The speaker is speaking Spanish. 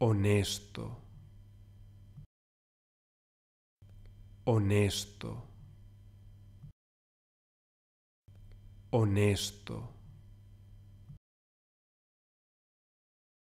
honesto, honesto, honesto.